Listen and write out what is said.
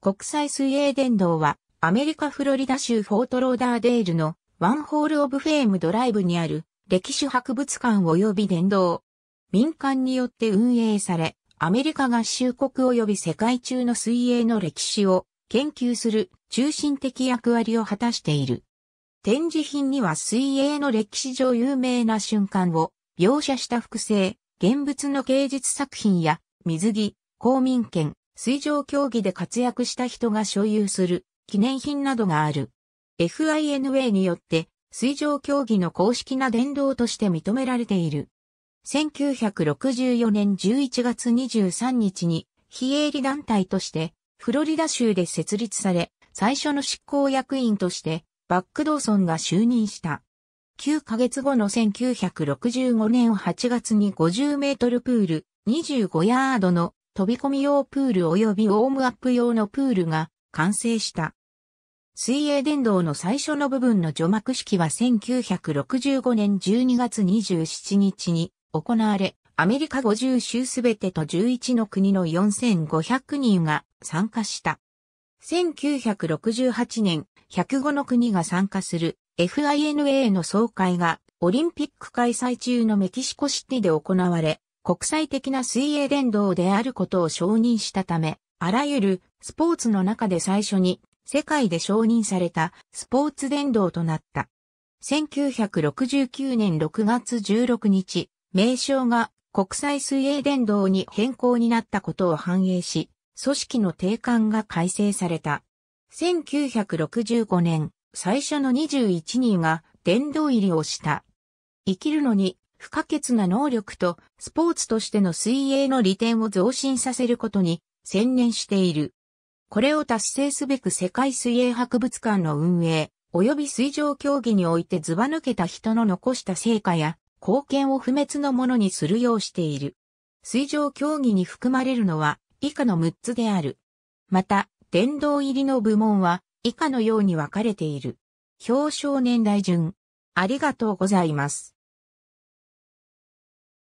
国際水泳殿堂は、アメリカフロリダ州フォートローダーデールのワンホールオブフェームドライブにある歴史博物館及び殿堂。民間によって運営され、アメリカ合衆国及び世界中の水泳の歴史を研究する中心的役割を果たしている。展示品には水泳の歴史上有名な瞬間を描写した複製、現物の芸術作品や水着、公民権、水上競技で活躍した人が所有する記念品などがある。FINA によって水上競技の公式な殿堂として認められている。1964年11月23日に非営利団体としてフロリダ州で設立され、最初の執行役員としてバックドーソンが就任した。9ヶ月後の1965年8月に50メートルプール25ヤードの飛び込み用プール及びウォームアップ用のプールが完成した。水泳伝道の最初の部分の除幕式は1965年12月27日に行われ、アメリカ50州すべてと11の国の4500人が参加した。1968年、105の国が参加する FINA の総会がオリンピック開催中のメキシコシティで行われ、国際的な水泳伝道であることを承認したため、あらゆるスポーツの中で最初に世界で承認されたスポーツ伝道となった。1969年6月16日、名称が国際水泳伝道に変更になったことを反映し、組織の定款が改正された。1965年、最初の21人が殿堂入りをした。生きるのに不可欠な能力とスポーツとしての水泳の利点を増進させることに専念している。これを達成すべく世界水泳博物館の運営、及び水上競技においてずば抜けた人の残した成果や貢献を不滅のものにするようしている。水上競技に含まれるのは以下の6つである。また、殿堂入りの部門は以下のように分かれている。表彰年代順。ありがとうございます。